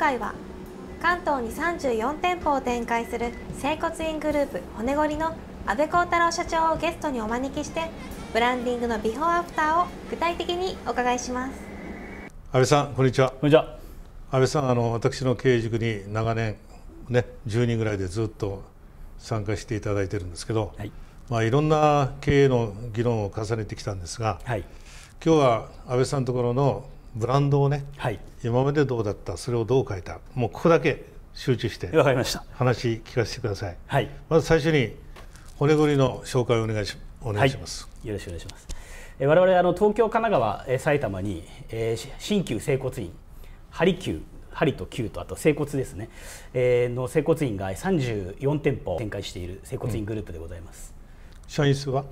回は関東に34店舗を展開する整骨院グループ骨彫りの阿部幸太郎社長をゲストにお招きしてブランディングのビフォーアフターを具体的にお伺いします阿部さんこんにちはこんにちは安倍さんあの私の経営塾に長年ね10人ぐらいでずっと参加していただいてるんですけど、はいまあ、いろんな経営の議論を重ねてきたんですが、はい、今日は安倍さんのところのブランドをね、はい、今までどうだったそれをどう変えたもうここだけ集中してわかりました話聞かせてください、はい、まず最初に骨組りの紹介をお願いしお願いします、はい、よろしくお願いします我々あの東京神奈川埼玉に、えー、新旧整骨院針灸針と灸とあと整骨ですね、えー、の整骨院が34店舗展開している整骨院グループでございます、うん、社員数は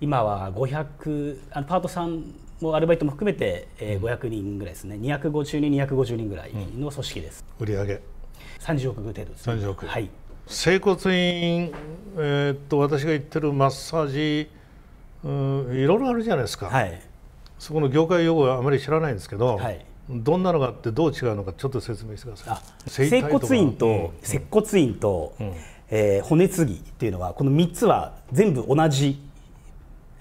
今は5 0あのパートさんもうアルバイトも含めて、えー、500人ぐらいですね、うん、250人250人ぐらいの組織です、うん、売上三十億程度です、ね、億はい整骨院、えー、っと私が言ってるマッサージうんいろいろあるじゃないですか、はい、そこの業界用語はあまり知らないんですけど、はい、どんなのがあってどう違うのかちょっと説明してください整骨院と接骨院と、うえ骨継ぎっていうのはこの三つは全部同じ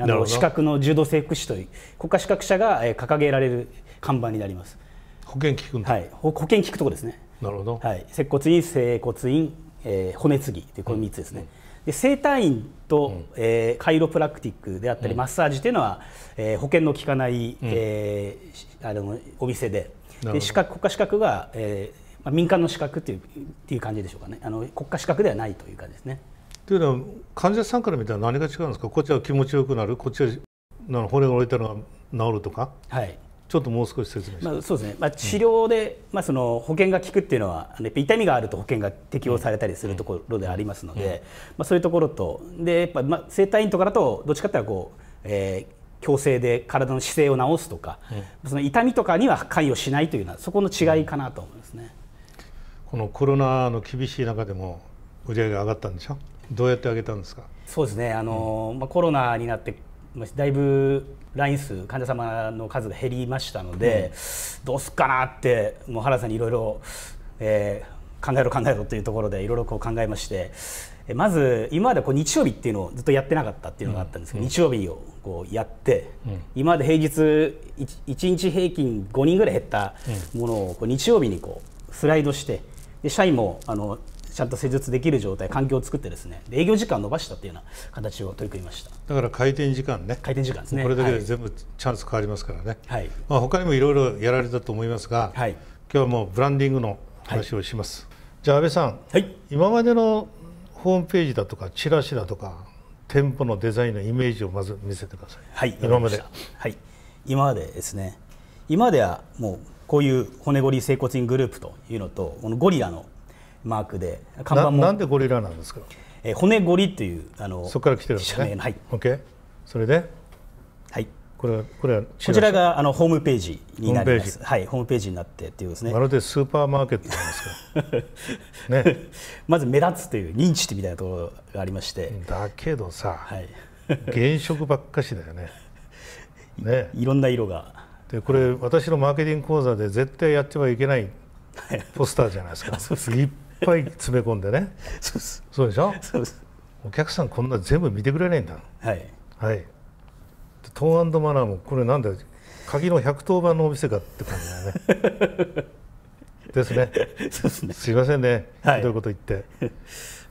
あの資格の柔道整復師という国家資格者が掲げられる看板になります保険聞くんだ、はい、保険聞くとこですねなるほど、はい、接骨院整骨院、えー、骨継ぎというこの3つですね、うんで整体院と、うん、えー、カイロプラクティックであったり、うん、マッサージというのは、えー、保険の効かない、うん、えー、あのお店でで資格国家資格が、えーまあ、民間の資格というっていう感じでしょうかねあの国家資格ではないという感じですね。というのは患者さんから見たら何が違うんですかこっちは気持ちよくなるこっちはな骨が折れたら治るとか、はい、ちょっともう少し説明まあ、そうですね、まあ、治療で、うん、まあ、その保険が効くっていうのは、痛みがあると保険が適用されたりするところでありますので、うんうん、まあ、そういうところと、でやっぱ、まあ、整体院とかだと、どっちかというとこう、えー、強制で体の姿勢を治すとか、その痛みとかには関与しないというのはそこの違いかなと思いますね、このコロナの厳しい中でも、売り上げ上がったんでしょどうやって上げたんですかそうですねあの、うん、まあ、コロナになってだいぶライン数患者様の数が減りましたので、うん、どうすっかなってもう原さんにいろいろ考えろ考えろというところでいろいろ考えましてまず今までこう日曜日っていうのをずっとやってなかったっていうのがあったんですけど、うん、日曜日をこうやって、うん、今まで平日 1, 1日平均5人ぐらい減ったものをこう日曜日にこうスライドしてで社員もあのちゃんと施術できる状態環境を作ってですね営業時間を延ばしたっていうような形を取り組みましただから開店時間ね開店時間ですねこれだけで全部チャンス変わりますからね、はいまあ、他にもいろいろやられたと思いますが、はい、今日はもうブランディングの話をします、はい、じゃあ安倍さん、はい、今までのホームページだとかチラシだとか店舗のデザインのイメージをまず見せてください。はい、今まで。はい、今までですね。今まではもうこういう骨彫り整骨院グループというのと、このゴリラのマークで看板もなんでゴリラなんですか、えー、骨ゴリっていうあのそこから来てるんですねはい OK それではいこれはこれはこちらがあのホームページになりますはいホームページになってっていうですねまるでスーパーマーケットなんですか ねまず目立つという認知ってみたいなところがありましてだけどさ、はい、原色ばっかしだよね ねいろんな色がでこれ私のマーケティング講座で絶対やってはいけないポスターじゃないですか ですいっぱい詰め込んでねそうですそうでしょそうすお客さんこんな全部見てくれないんだはいはいでトーンマナーもこれなんだ鍵の百1番のお店かって感じだよね ですねそうすねすいませんね、はい、ひどいこと言って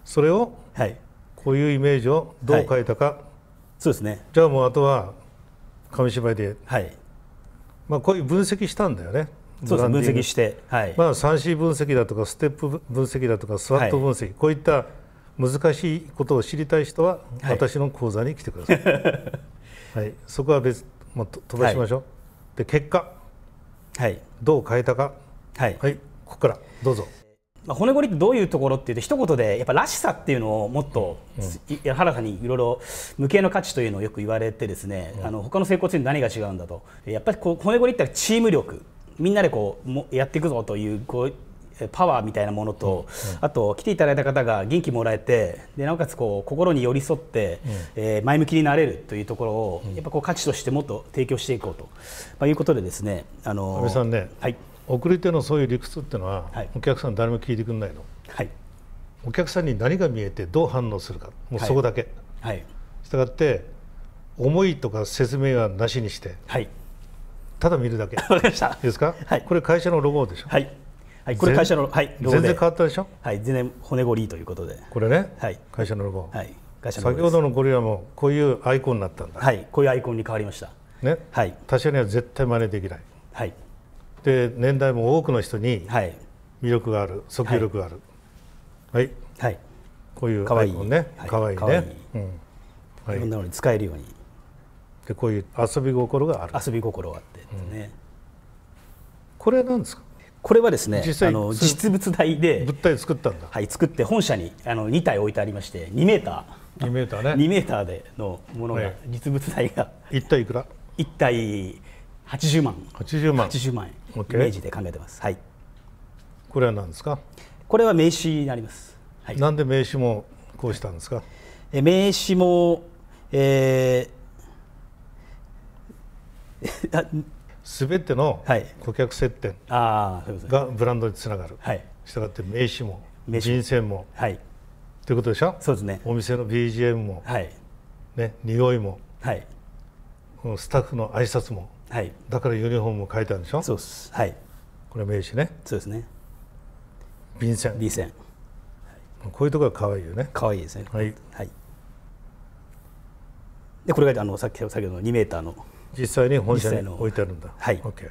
それを、はい、こういうイメージをどう変えたか、はい、そうですねじゃあもうあとは紙芝居で、はいまあ、こういう分析したんだよねそうです分析して、はい、まあ、3C 分析だとかステップ分析だとかスワット分析、はい、こういった難しいことを知りたい人は私の講座に来てください、はい、はい、そこは別、まあ、飛ばしましょう、で結果、はい、どう変えたか、はい、ここからどうぞ。まあ、骨彫りってどういうところっていうと一言でやっぱらしさっていうのをもっと、うん、かにいろいろ無形の価値というのをよく言われてですね、うん、あの他の整骨院何が違うんだとやっぱりこう骨彫りってチーム力みんなでこうもやっていくぞというこうパワーみたいなものと、うんうん、あと来ていただいた方が元気もらえてでなおかつこう心に寄り添って、うん、えー、前向きになれるというところを、やっぱこう価値としてもっと提供していこうと、まあ、いうことでですね、あのー、安倍さんね、はい、送り手のそういう理屈っていうのは、はい、お客さん誰も聞いてくれないの、はい、お客さんに何が見えてどう反応するかもうそこだけ、はい、はい、したがって思いとか説明はなしにして、はい、ただ見るだけ。わかりました。いいですか。はい。これ会社のロゴでしょ。はい。はい、これ会社の、はい、全然変わったでしょ。はい、全然骨彫りということで。これね。はい。会社のロゴ。はい。会社の先ほどのゴリラもこういうアイコンになったんだ。はい。こういうアイコンに変わりました。ね。はい。他社には絶対真似できない。はい。で年代も多くの人に魅力がある、訴求力がある。はい。はい。こういうアイコンね。可愛いね。うん。いろんなのに使えるように。でこういう遊び心がある遊び心があってですね、これなんですかこれはですねあの実物大で物体作ったんだはい作って本社にあの2体置いてありまして2メーター2メーターね2 メーターでのものが、ね、実物大が1体いくら1体80万80万80万円イメージで考えてますはいこれは何ですかこれは名刺になります、はい、なんで名刺もこうしたんですかえ名刺も、えー、すべての顧客接点がブランドにつながる、はい、したがって名刺も人選も、はい、いうことでしょそうですねお店の BGM も、はいね、匂いも、はい、このスタッフの挨拶も、はい、だからユニフォームも書いてあるんでしょそうです、はい、これ名刺ねそうですね便箋便箋、はい、こういうところが可愛いよね可愛いですねはい、はい、でこれがあのさっき先ほどの2メーターの実際に本社に置いてあるんだはい、OK、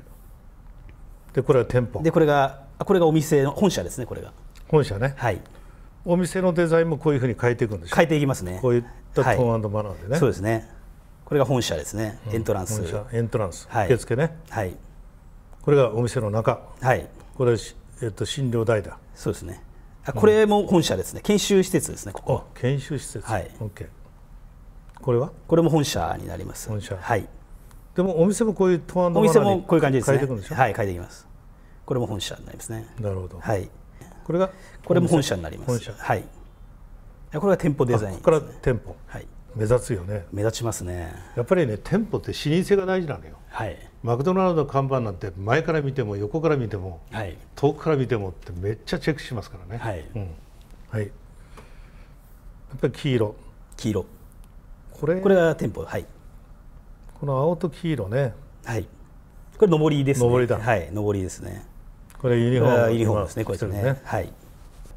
でこれは店舗でこれがこれがお店の本社ですねこれが本社ねはいお店のデザインもこういうふうに変えていくんでしょ変えていきますねこういったトーンバナーでね、はい、そうですねこれが本社ですね、エントランス、うん、エントランス、はい、受付ねはいこれがお店の中はいこれ、えっと、診療台だそうですねあこれも本社ですね、うん、研修施設ですねここ研修施設はい OK これはこれも本社になります本社はいでもお店もこういうトアンドお店もこういう感じですね。はい書いていきます。これも本社になりますね。なるほど。はい。これがこれも本社になります。本社。はい。これは店舗デザイン、ね、ここから店舗。はい。目立つよね。目立ちますね。やっぱりね店舗って視認性が大事なのよ。はい。マクドナルド看板なんて前から見ても横から見ても、はい、遠くから見てもってめっちゃチェックしますからね。はい。うん、はい。やっぱり黄色。黄色。これこれが店舗はい。この青と黄色ねはいこれ上りですね上りだはい上りですねこれユニフォームユニフォームですねこれねねはい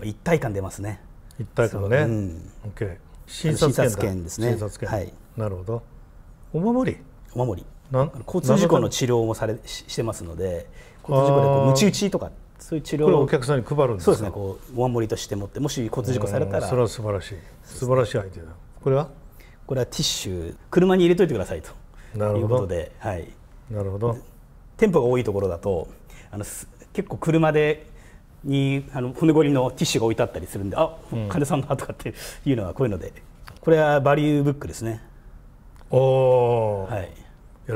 一体感出ますね一体感ね、うん、オッケー。診察券ですねはいなるほどお守りお守り交通事故の治療もされししてますので交通事故でこうむち打ちとかそういう治療をお客さんに配るんですそうですねこうお守りとして持ってもし交通事故されたらそれは素晴らしい素晴らしいアイデアだこれはこれはティッシュ車に入れといてくださいとなるほどで、はい、なるほど店舗が多いところだとあの結構車でにあの骨彫りのティッシュが置いてあったりするんであ、患者金さんだとかって いうのはこういうのでこれはバリューブックですねおお、はい、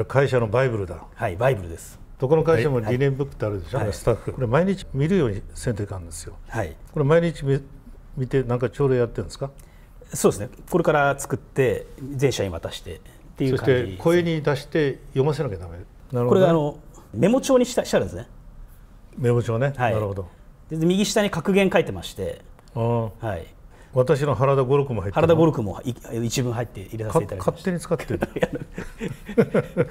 会社のバイブルだはいバイブルですどこの会社も理念ブックってあるでしょ、はい、スタッフこれ毎日見るようにせんといかんですよはいこれ毎日見見てなんか朝礼やってるんですかそうですねこれから作って全社員渡してていう、ね、そして声に出して読ませなきゃだめ、なるほど、ね、これあのメモ帳にしたしたんですねメモ帳ね、はい、なるほどで右下に格言書いてましてはい、私の原田五六も入って原田五六も一文入って入れさせていただきま勝手に使ってる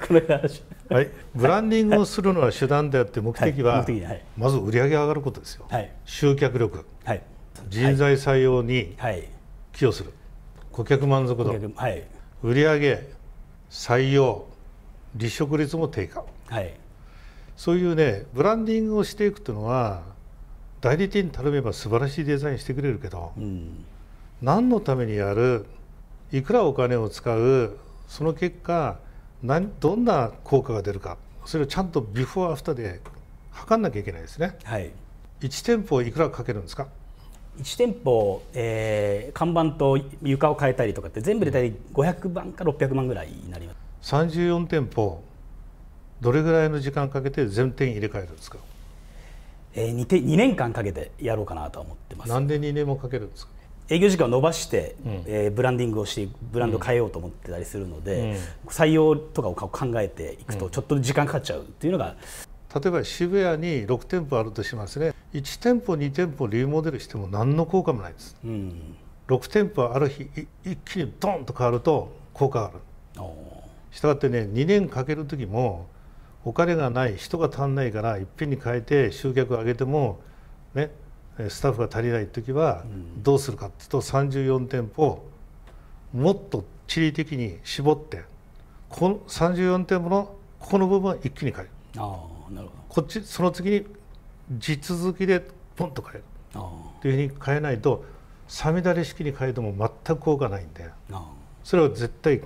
この話はい、ブランディングをするのは手段であって目的は、はいはい、まず売り上げ上がることですよ、はい、集客力、はい、人材採用に寄与する、顧客満足度、はい、売り上げ採用離職率も低下、はい、そういうねブランディングをしていくというのは代理店に頼めば素晴らしいデザインしてくれるけど、うん、何のためにやるいくらお金を使うその結果何どんな効果が出るかそれをちゃんとビフォーアフターで測んなきゃいけないですね。はい、1店舗いくらかけるんですか1店舗、えー、看板と床を変えたりとかって全部で大体500万か600万ぐらいになります34店舗どれぐらいの時間かけて全店入れ替えるんですか、えー、2, て2年間かけてやろうかなと思ってますなんで2年もかけるんですか営業時間を延ばして、うん、えー、ブランディングをしてブランドを変えようと思ってたりするので、うん、採用とかを考えていくとちょっと時間かかっちゃうっていうのが、例えば渋谷に6店舗あるとしますね1店舗2店舗リモデルしても何の効果もないです、うん、6店舗ある日一気にドンと変わると効果があるしたがってね2年かける時もお金がない人が足んないからいっぺんに変えて集客を上げてもねスタッフが足りない時はどうするかっていうと34店舗もっと地理的に絞ってこの34店舗のここの部分は一気に変えるこっちその次に地続きでポンと変えるっていうふうに変えないとさみだれ式に変えても全く効果ないんでそれは絶対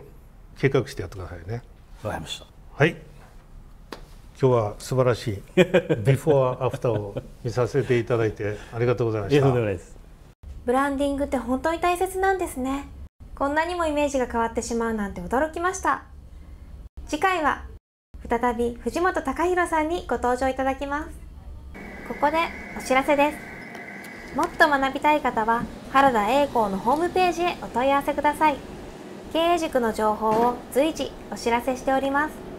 計画してやってくださいね。わかりました。はい。今日は素晴らしいビフォーアフターを見させていただいてありがとうございました。ブランディングって本当に大切なんですね。こんなにもイメージが変わってしまうなんて驚きました。次回は再び藤本隆弘さんにご登場いただきます。ここでお知らせです。もっと学びたい方は、原田栄光のホームページへお問い合わせください。経営塾の情報を随時お知らせしております。